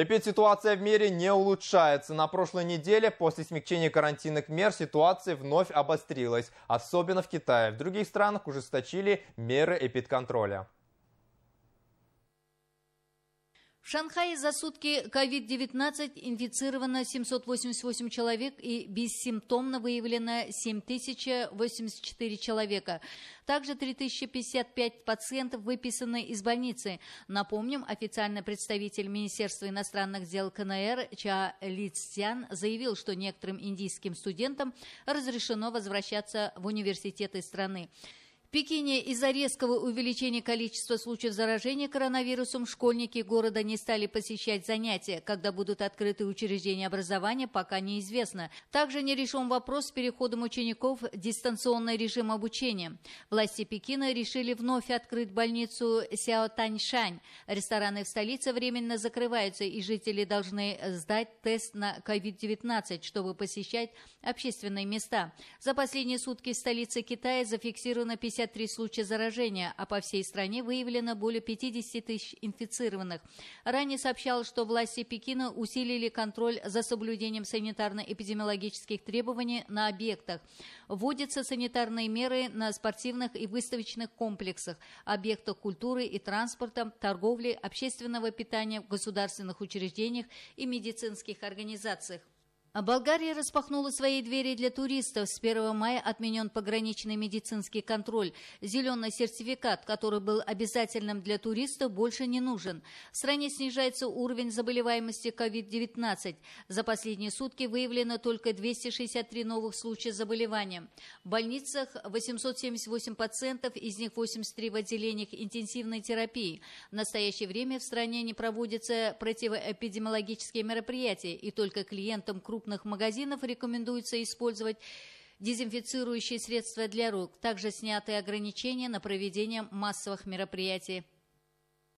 Эпидситуация в мире не улучшается. На прошлой неделе после смягчения карантинных мер ситуация вновь обострилась, особенно в Китае. В других странах ужесточили меры эпидконтроля. В Шанхае за сутки COVID-19 инфицировано 788 человек и бессимптомно выявлено 7084 человека. Также 3055 пациентов выписаны из больницы. Напомним, официальный представитель Министерства иностранных дел КНР Ча Лицтян заявил, что некоторым индийским студентам разрешено возвращаться в университеты страны. В Пекине из-за резкого увеличения количества случаев заражения коронавирусом школьники города не стали посещать занятия. Когда будут открыты учреждения образования, пока неизвестно. Также не решен вопрос с переходом учеников в дистанционный режим обучения. Власти Пекина решили вновь открыть больницу Сяотаньшань. Рестораны в столице временно закрываются, и жители должны сдать тест на COVID-19, чтобы посещать общественные места. За последние сутки в столице Китая зафиксировано 50 153 случая заражения, а по всей стране выявлено более 50 тысяч инфицированных. Ранее сообщалось, что власти Пекина усилили контроль за соблюдением санитарно-эпидемиологических требований на объектах. Вводятся санитарные меры на спортивных и выставочных комплексах, объектах культуры и транспорта, торговли, общественного питания в государственных учреждениях и медицинских организациях. А Болгария распахнула свои двери для туристов. С 1 мая отменен пограничный медицинский контроль. Зеленый сертификат, который был обязательным для туристов, больше не нужен. В стране снижается уровень заболеваемости COVID-19. За последние сутки выявлено только 263 новых случая заболевания. В больницах 878 пациентов, из них 83 в отделениях интенсивной терапии. В настоящее время в стране не проводятся противоэпидемиологические мероприятия, и только клиентам крупных крупных магазинов рекомендуется использовать дезинфицирующие средства для рук. Также сняты ограничения на проведение массовых мероприятий.